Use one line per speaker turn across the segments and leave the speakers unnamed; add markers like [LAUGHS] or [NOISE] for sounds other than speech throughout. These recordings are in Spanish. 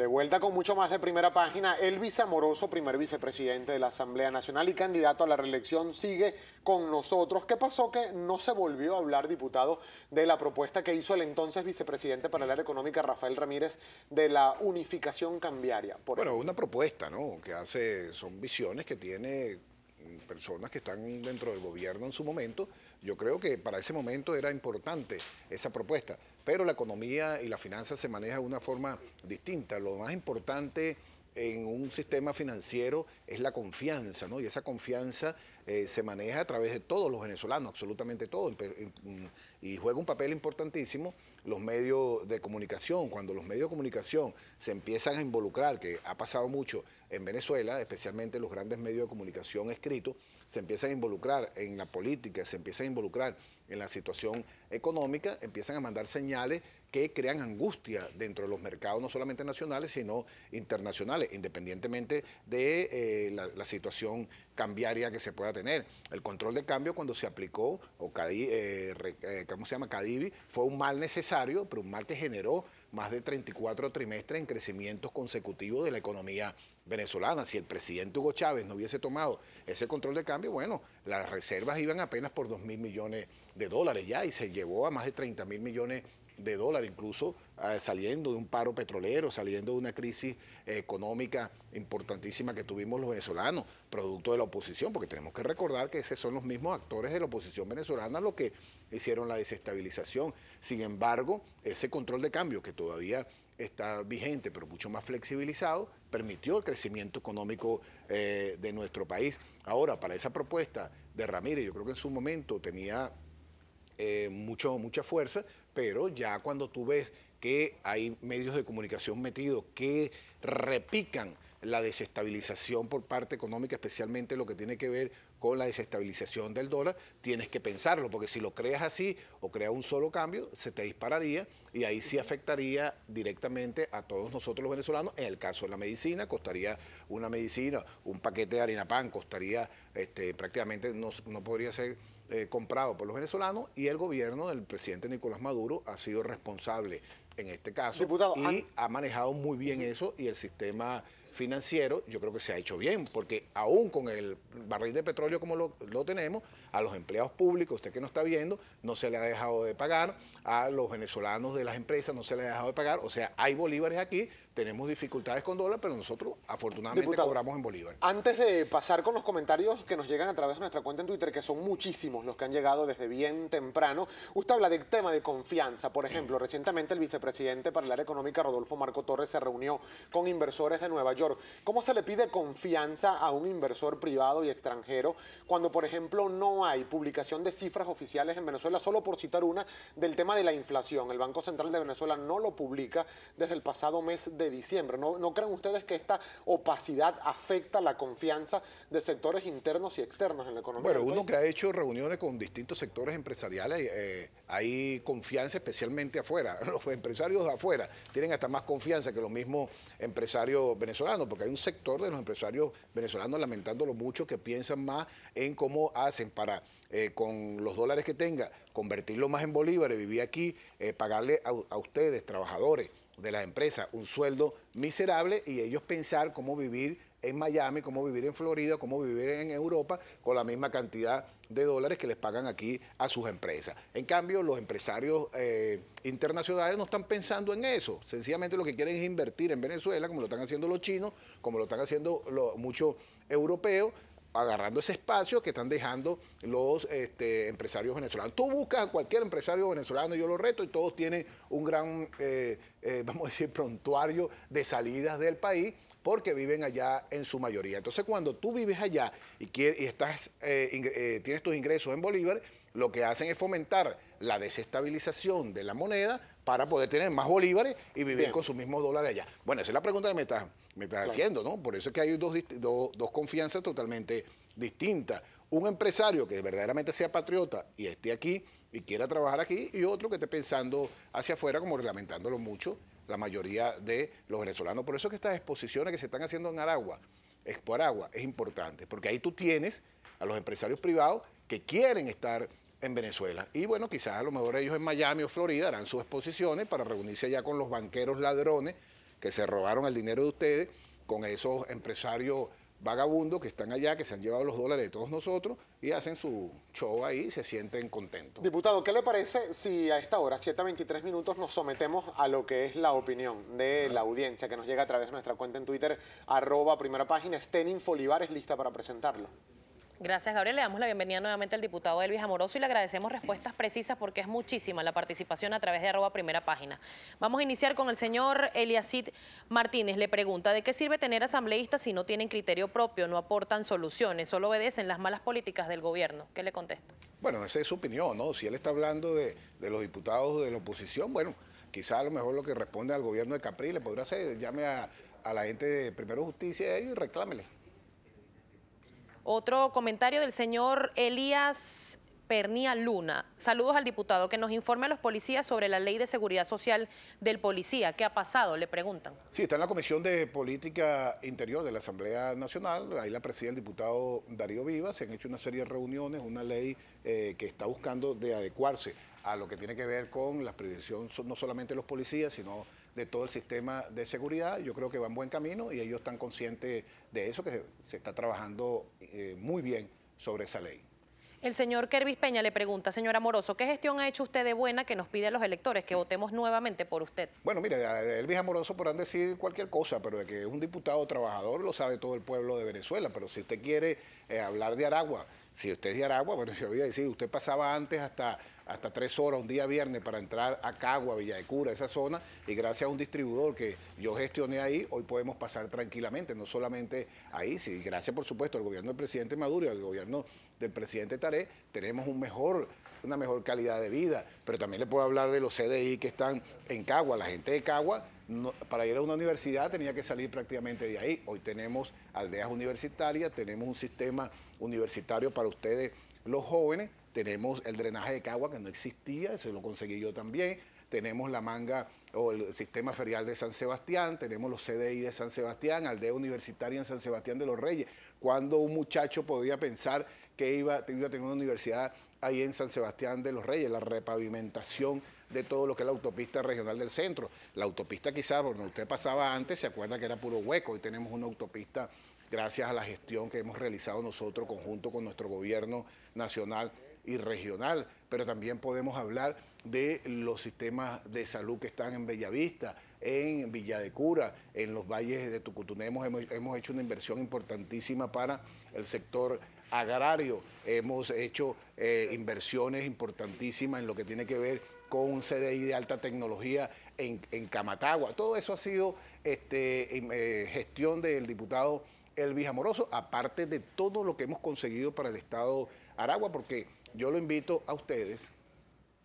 De vuelta con mucho más de primera página, Elvis Amoroso, primer vicepresidente de la Asamblea Nacional y candidato a la reelección, sigue con nosotros. ¿Qué pasó que no se volvió a hablar, diputado, de la propuesta que hizo el entonces vicepresidente para el área económica, Rafael Ramírez, de la unificación cambiaria? bueno,
una propuesta, ¿no? Que hace, son visiones que tiene personas que están dentro del gobierno en su momento yo creo que para ese momento era importante esa propuesta, pero la economía y la finanza se maneja de una forma distinta. Lo más importante en un sistema financiero es la confianza, ¿no? Y esa confianza eh, se maneja a través de todos los venezolanos, absolutamente todos, mm, y juega un papel importantísimo los medios de comunicación. Cuando los medios de comunicación se empiezan a involucrar, que ha pasado mucho en Venezuela, especialmente los grandes medios de comunicación escritos, se empiezan a involucrar en la política, se empieza a involucrar en la situación económica, empiezan a mandar señales que crean angustia dentro de los mercados, no solamente nacionales, sino internacionales, independientemente de eh, la, situación cambiaria que se pueda tener. El control de cambio cuando se aplicó, o eh, eh, ¿cómo se llama? Cadivi, fue un mal necesario, pero un mal que generó más de 34 trimestres en crecimientos consecutivos de la economía venezolana. Si el presidente Hugo Chávez no hubiese tomado ese control de cambio, bueno, las reservas iban apenas por 2 mil millones de dólares ya y se llevó a más de 30 mil millones de de dólar, incluso ah, saliendo de un paro petrolero, saliendo de una crisis económica importantísima que tuvimos los venezolanos, producto de la oposición, porque tenemos que recordar que esos son los mismos actores de la oposición venezolana los que hicieron la desestabilización. Sin embargo, ese control de cambio que todavía está vigente, pero mucho más flexibilizado, permitió el crecimiento económico eh, de nuestro país. Ahora, para esa propuesta de Ramírez, yo creo que en su momento tenía eh, mucho, mucha fuerza, pero ya cuando tú ves que hay medios de comunicación metidos que repican la desestabilización por parte económica, especialmente lo que tiene que ver con la desestabilización del dólar, tienes que pensarlo, porque si lo creas así o creas un solo cambio, se te dispararía y ahí sí afectaría directamente a todos nosotros los venezolanos. En el caso de la medicina, costaría una medicina, un paquete de harina pan, costaría este, prácticamente, no, no podría ser eh, comprado por los venezolanos y el gobierno del presidente Nicolás Maduro ha sido responsable en este caso y ah. ha manejado muy bien eso y el sistema financiero yo creo que se ha hecho bien, porque aún con el barril de petróleo como lo, tenemos, a los empleados públicos, usted que no está viendo, no se le ha dejado de pagar, a los venezolanos de las empresas no se le ha dejado de pagar, o sea, hay bolívares aquí, tenemos dificultades con dólar, pero nosotros afortunadamente cobramos en Bolívar.
Antes de pasar con los comentarios que nos llegan a través de nuestra cuenta en Twitter, que son muchísimos los que han llegado desde bien temprano, usted habla del tema de confianza. Por ejemplo, mm. recientemente el vicepresidente para el área económica, Rodolfo Marco Torres, se reunió con inversores de Nueva York. ¿Cómo se le pide confianza a un inversor privado y extranjero cuando, por ejemplo, no hay publicación de cifras oficiales en Venezuela, solo por citar una, del tema de la inflación? El Banco Central de Venezuela no lo publica desde el pasado mes de diciembre. ¿No, ¿No, creen ustedes que esta opacidad afecta la confianza de sectores internos y externos en la economía? Bueno, uno
que ha hecho reuniones con distintos sectores empresariales, eh, hay confianza especialmente afuera. [LAUGHS] Los empresarios de afuera tienen hasta más confianza que los mismos empresarios venezolanos, porque hay un sector de los empresarios venezolanos, lamentándolo mucho, que piensan más en cómo hacen para... Eh, con los dólares que tenga, convertirlo más en bolívares, vivir aquí, eh, pagarle a ustedes, trabajadores, de las empresas un sueldo miserable y ellos pensar cómo vivir en Miami, cómo vivir en Florida, cómo vivir en Europa con la misma cantidad de dólares que les pagan aquí a sus empresas. En cambio, los empresarios eh, internacionales no están pensando en eso. Sencillamente lo que quieren es invertir en Venezuela, como lo están haciendo los chinos, como lo están haciendo muchos europeos agarrando ese espacio que están dejando los este, empresarios venezolanos. Tú buscas a cualquier empresario venezolano, yo lo reto, y todos tienen un gran, eh, eh, vamos a decir, prontuario de salidas del país porque viven allá en su mayoría. Entonces, cuando tú vives allá y, estás, eh, tienes tus ingresos en Bolívar, lo que hacen es fomentar la desestabilización de la moneda para poder tener más bolívares y vivir con con sus mismos dólares allá. Bueno, esa es la pregunta de me me estás haciendo, ¿no? Por eso es que hay dos, dos, confianzas totalmente distintas. Un empresario que verdaderamente sea patriota y esté aquí y quiera trabajar aquí, y otro que esté pensando hacia afuera, como reglamentándolo mucho, la mayoría de los venezolanos. Por eso es que estas exposiciones que se están haciendo en Aragua, Expo Aragua, es importante, porque ahí tú tienes a los empresarios privados que quieren estar en Venezuela. Y bueno, quizás a lo mejor ellos en Miami o Florida harán sus exposiciones para reunirse allá con los banqueros ladrones que se robaron el dinero de ustedes con esos empresarios vagabundos que están allá, que se han llevado los dólares de todos nosotros y hacen su show ahí y se sienten contentos.
Diputado, ¿qué le parece si a esta hora, 7 a 23 minutos, nos sometemos a lo que es la opinión de la audiencia que nos llega a través de nuestra cuenta en Twitter, arroba primera página, Stenin Folivares, lista para presentarlo?
Gracias, Gabriel. Le damos la bienvenida nuevamente al diputado Elvis Amoroso y le agradecemos respuestas precisas porque es muchísima la participación a través de arroba primera página. Vamos a iniciar con el señor Eliasid Martínez. Le pregunta, ¿de qué sirve tener asambleístas si no tienen criterio propio, no aportan soluciones, solo obedecen las malas políticas del gobierno? ¿Qué le contesta?
Bueno, esa es su opinión, ¿no? Si él está hablando de, los diputados de la oposición, bueno, quizá a lo mejor lo que responde al gobierno de Capri le podrá hacer, llame a, a la gente de Primero Justicia y reclámele.
Otro comentario del señor Elías Pernía Luna. Saludos al diputado que nos informe a los policías sobre la ley de seguridad social del policía. ¿Qué ha pasado? Le preguntan.
Sí, está en la Comisión de Política Interior de la Asamblea Nacional. Ahí la preside el diputado Darío Viva. Se han hecho una serie de reuniones, una ley eh, que está buscando de adecuarse a lo que tiene que ver con la prevención, no solamente de los policías, sino de todo el sistema de seguridad. Yo creo que va en buen camino y ellos están conscientes de eso, que se, está trabajando eh, muy bien sobre esa ley.
El señor Kervis Peña le pregunta, señor Amoroso, ¿qué gestión ha hecho usted de buena que nos pide los electores que votemos nuevamente por usted?
Bueno, mire, el Elvis Amoroso podrán decir cualquier cosa, pero de que es un diputado trabajador lo sabe todo el pueblo de Venezuela. Pero si usted quiere eh, hablar de Aragua, si usted es de Aragua, bueno, yo voy a decir, usted pasaba antes hasta hasta tres horas un día viernes para entrar a Cagua, Villa de Cura, esa zona, y gracias a un distribuidor que yo gestioné ahí, hoy podemos pasar tranquilamente, no solamente ahí, sí, gracias por supuesto al gobierno del presidente Maduro y al gobierno del presidente Taré, tenemos una mejor calidad de vida, pero también le puedo hablar de los CDI que están en Cagua, la gente de Cagua para ir a una universidad tenía que salir prácticamente de ahí. Hoy tenemos aldeas universitarias, tenemos un sistema universitario para ustedes los jóvenes tenemos el drenaje de Cagua que no existía, se lo conseguí yo también. Tenemos la manga o el sistema ferial de San Sebastián, tenemos los CDI de San Sebastián, aldea universitaria en San Sebastián de los Reyes. Cuando un muchacho podía pensar que iba, a tener una universidad ahí en San Sebastián de los Reyes, la repavimentación de todo lo que es la autopista regional del centro. La autopista quizás, por usted pasaba antes, se acuerda que era puro hueco, hoy tenemos una autopista gracias a la gestión que hemos realizado nosotros conjunto con nuestro gobierno nacional y regional, pero también podemos hablar de los sistemas de salud que están en Bellavista, en Villa de Cura, en los valles de Tucutunemos. Hemos, hecho una inversión importantísima para el sector agrario. Hemos hecho eh, inversiones importantísimas en lo que tiene que ver con un CDI de alta tecnología en, Camatagua. Todo eso ha sido este, em, eh, gestión del diputado Elvis Amoroso, aparte de todo lo que hemos conseguido para el Estado Aragua, porque yo lo invito a ustedes,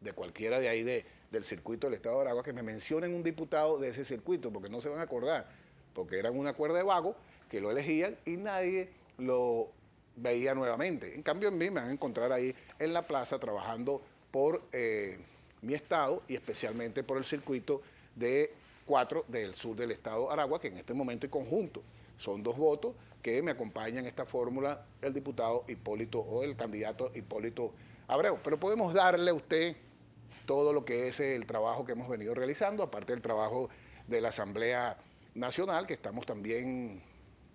de cualquiera de ahí del circuito del Estado de Aragua, que me mencionen un diputado de ese circuito, porque no se van a acordar, porque eran un acuerdo de vago que lo elegían y nadie lo veía nuevamente. En cambio, en mí me van a encontrar ahí en la plaza trabajando por eh, mi estado y especialmente por el circuito de cuatro del sur del estado de Aragua, que en este momento y conjunto. Son dos votos que me acompaña en esta fórmula el diputado Hipólito o el candidato Hipólito Abreu. Pero podemos darle a usted todo lo que es el trabajo que hemos venido realizando, aparte del trabajo de la Asamblea Nacional, que estamos también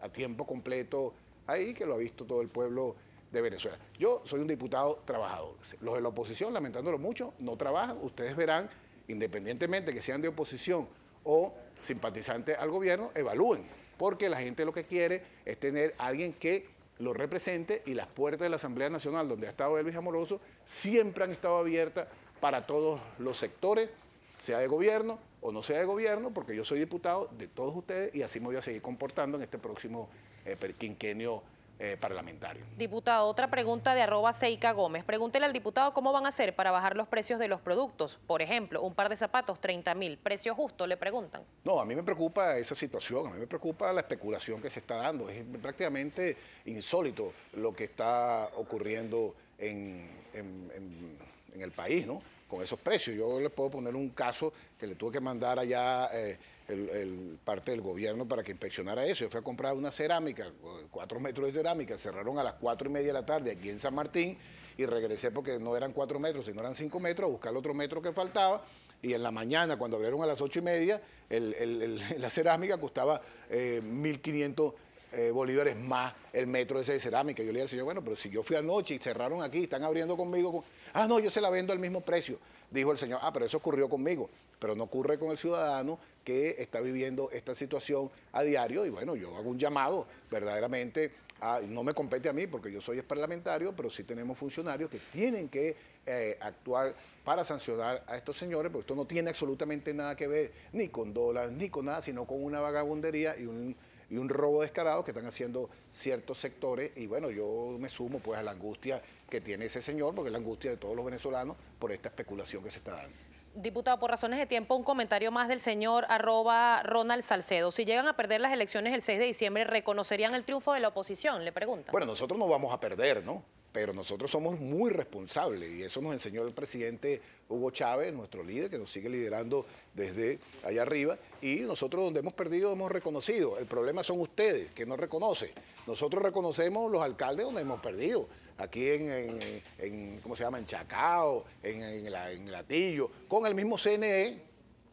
a tiempo completo ahí, que lo ha visto todo el pueblo de Venezuela. Yo soy un diputado trabajador. Los de la oposición, lamentándolo mucho, no trabajan. Ustedes verán, independientemente que sean de oposición o simpatizantes al gobierno, evalúen porque la gente lo que quiere es tener a alguien que lo represente y las puertas de la Asamblea Nacional, donde ha estado Elvis Amoroso, siempre han estado abiertas para todos los sectores, sea de gobierno o no sea de gobierno, porque yo soy diputado de todos ustedes y así me voy a seguir comportando en este próximo eh, quinquenio eh,
diputado, otra pregunta de arroba Seica Gómez. Pregúntele al diputado cómo van a hacer para bajar los precios de los productos. Por ejemplo, un par de zapatos, 30 mil. Precio justo, le preguntan.
No, a mí me preocupa esa situación, a mí me preocupa la especulación que se está dando. Es prácticamente insólito lo que está ocurriendo en, el país, ¿no? Con esos precios. Yo les puedo poner un caso que le tuve que mandar allá. Eh, el, parte del gobierno para que inspeccionara eso. Yo fui a comprar una cerámica, cuatro metros de cerámica, cerraron a las cuatro y media de la tarde aquí en San Martín y regresé porque no eran cuatro metros, sino eran cinco metros, a buscar el otro metro que faltaba. Y en la mañana, cuando abrieron a las ocho y media, [LAUGHS] la cerámica costaba eh, 1.500 eh, bolívares más el metro ese de cerámica. Yo le dije al señor, bueno, pero si yo fui anoche y cerraron aquí, están abriendo conmigo. Ah, no, yo se la vendo al mismo precio. Dijo el señor, ah, pero eso ocurrió conmigo. Pero no ocurre con el ciudadano que está viviendo esta situación a diario. Y bueno, yo hago un llamado verdaderamente no me compete a mí porque yo soy parlamentario, pero sí tenemos funcionarios que tienen que eh, actuar para sancionar a estos señores, porque esto no tiene absolutamente nada que ver ni con dólares, ni con nada, sino con una vagabundería y un y un robo descarado que están haciendo ciertos sectores. Y bueno, yo me sumo pues a la angustia que tiene ese señor, porque es la angustia de todos los venezolanos por esta especulación que se está dando.
Diputado, por razones de tiempo, un comentario más del señor Ronald Salcedo. Si llegan a perder las elecciones el 6 de diciembre, ¿reconocerían el triunfo de la oposición? Le pregunta. Bueno,
nosotros no vamos a perder, ¿no? pero nosotros somos muy responsables y eso nos enseñó el presidente Hugo Chávez, nuestro líder, que nos sigue liderando desde allá arriba, y nosotros donde hemos perdido hemos reconocido. El problema son ustedes, que no reconocen. Nosotros reconocemos los alcaldes donde hemos perdido, aquí en, ¿cómo se llama?, Chacao, en, Latillo, con el mismo CNE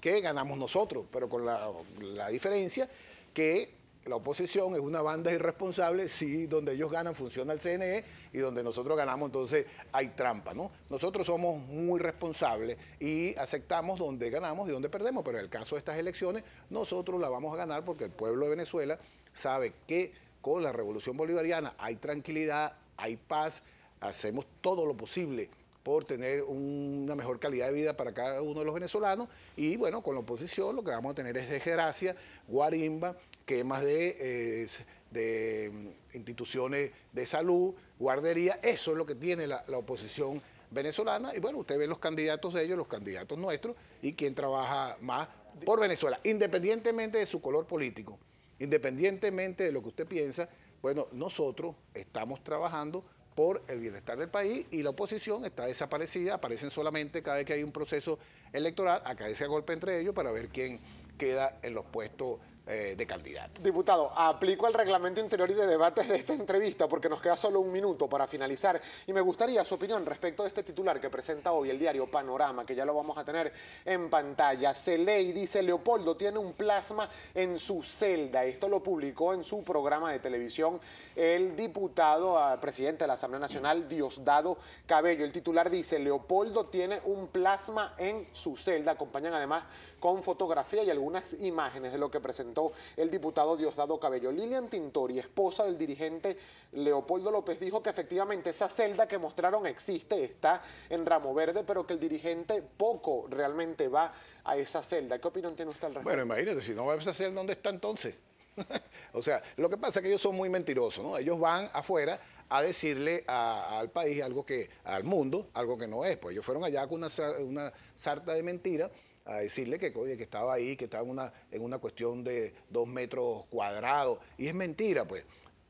que ganamos nosotros, pero con la, la diferencia que la oposición es una banda irresponsable si donde ellos ganan funciona el CNE y donde nosotros ganamos entonces hay trampa, ¿no? Nosotros somos muy responsables y aceptamos donde ganamos y donde perdemos, pero en el caso de estas elecciones nosotros la vamos a ganar porque el pueblo de Venezuela sabe que con la revolución bolivariana hay tranquilidad, hay paz, hacemos todo lo posible por tener una mejor calidad de vida para cada uno de los venezolanos y bueno, con la oposición lo que vamos a tener es desgracia, guarimba, esquemas de, eh, de mm, instituciones de salud, guardería. Eso es lo que tiene la, oposición venezolana. Y bueno, usted ve los candidatos de ellos, los candidatos nuestros, y quién trabaja más por Venezuela, independientemente de su color político, independientemente de lo que usted piensa, bueno, nosotros estamos trabajando por el bienestar del país y la oposición está desaparecida, aparecen solamente cada vez que hay un proceso electoral, acá ese golpe entre ellos para ver quién queda en los puestos eh, de candidato.
Diputado, aplico el reglamento interior y de debates de esta entrevista porque nos queda solo un minuto para finalizar y me gustaría su opinión respecto de este titular que presenta hoy el diario Panorama, que ya lo vamos a tener en pantalla. Se lee dice, Leopoldo tiene un plasma en su celda. Esto lo publicó en su programa de televisión el diputado, ah, presidente de la Asamblea Nacional, Diosdado Cabello. El titular dice, Leopoldo tiene un plasma en su celda. Acompañan además con fotografía y algunas imágenes de lo que presentó el diputado Diosdado Cabello. Lilian Tintori, esposa del dirigente Leopoldo López, dijo que efectivamente esa celda que mostraron existe, está en Ramo Verde, pero que el dirigente poco realmente va a esa celda. ¿Qué opinión tiene usted al respecto? Bueno,
imagínese, si no va a esa celda, ¿dónde está entonces? [LAUGHS] o sea, lo que pasa es que ellos son muy mentirosos, ¿no? Ellos van afuera a decirle al país algo que, al mundo, algo que no es. Pues ellos fueron allá con una, sarta de mentira a decirle que, que estaba ahí, que estaba en una, en una cuestión de dos metros cuadrados. Y es mentira, pues.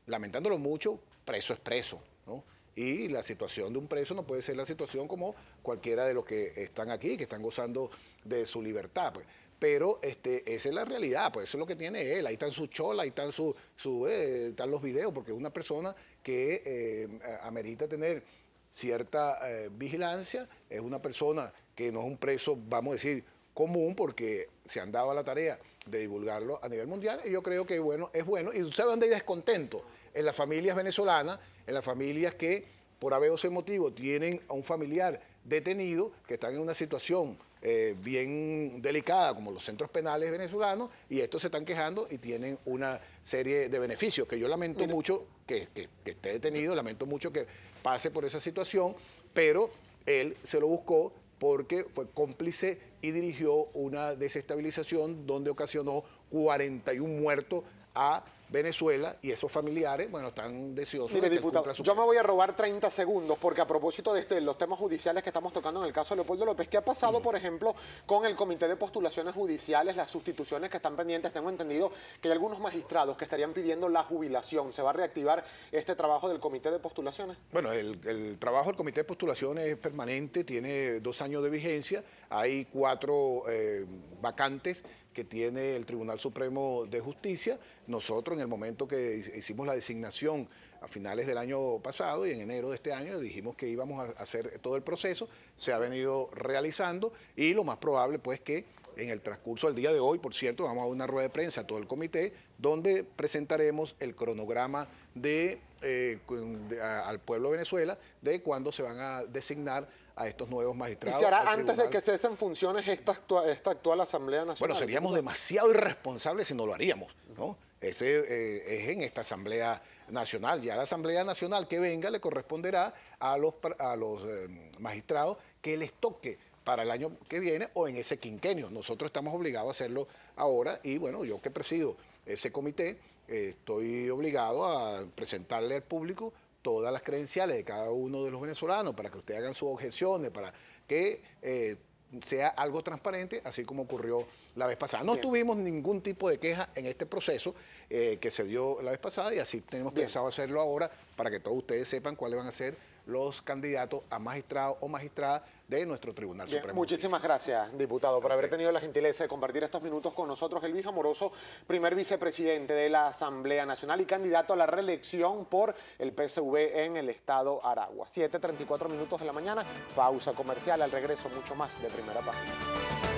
Lamentándolo mucho, preso es preso, Y la situación de un preso no puede ser la situación como cualquiera de los que están aquí, que están gozando de su libertad, pues. Pero este, esa es la realidad, pues eso es lo que tiene él. Ahí están su cholas, ahí están, su, eh, están los videos, porque es una persona que eh, amerita tener cierta eh, vigilancia, es una persona que no es un preso, vamos a decir, común porque se han dado a la tarea de divulgarlo a nivel mundial y yo creo que bueno, es bueno. ¿Y usted dónde hay descontento? En las familias venezolanas, en las familias que por haber ese motivo tienen a un familiar detenido que están en una situación eh, bien delicada como los centros penales venezolanos y estos se están quejando y tienen una serie de beneficios que yo lamento mucho que, que, esté detenido, lamento mucho que pase por esa situación, pero él se lo buscó porque fue cómplice y dirigió una desestabilización donde ocasionó 41 muertos a Venezuela y esos familiares, bueno, están deseosos. de que diputado, yo
me voy a robar 30 segundos porque a propósito de este, los temas judiciales que estamos tocando en el caso de Leopoldo López, ¿qué ha pasado, mm. por ejemplo, con el Comité de Postulaciones Judiciales, las sustituciones que están pendientes? Tengo entendido que hay algunos magistrados que estarían pidiendo la jubilación. ¿Se va a reactivar este trabajo del Comité de Postulaciones?
Bueno, el trabajo del Comité de Postulaciones es permanente, tiene dos años de vigencia hay cuatro eh, vacantes que tiene el Tribunal Supremo de Justicia. Nosotros en el momento que hicimos la designación a finales del año pasado y en enero de este año dijimos que íbamos a hacer todo el proceso, se ha venido realizando y lo más probable pues que en el transcurso del día de hoy, por cierto, vamos a una rueda de prensa a todo el comité donde presentaremos el cronograma de, eh, al pueblo de Venezuela de cuándo se van a designar a estos nuevos magistrados. ¿Y se hará antes de que
cesen funciones esta actual, Asamblea Nacional? Bueno, seríamos
demasiado irresponsables si no lo haríamos,
¿no? Ese eh,
es en esta Asamblea Nacional. Ya la Asamblea Nacional que venga le corresponderá a los, eh, magistrados que les toque para el año que viene o en ese quinquenio. Nosotros estamos obligados a hacerlo ahora y bueno, yo que presido ese comité, eh, estoy obligado a presentarle al público todas las credenciales de cada uno de los venezolanos para que ustedes hagan sus objeciones, para que eh, sea algo transparente, así como ocurrió la vez pasada. No tuvimos ningún tipo de queja en este proceso eh, que se dio la vez pasada y así tenemos pensado hacerlo ahora para que todos ustedes sepan cuáles van a ser los candidatos a magistrado o magistrada de nuestro Tribunal Supremo. Muchísimas
gracias, diputado, por haber tenido la gentileza de compartir estos minutos con nosotros. Elvis Amoroso, primer vicepresidente de la Asamblea Nacional y candidato a la reelección por el PSV en el Estado Aragua. 7.34 minutos de la mañana, pausa comercial. Al regreso, mucho más de primera página.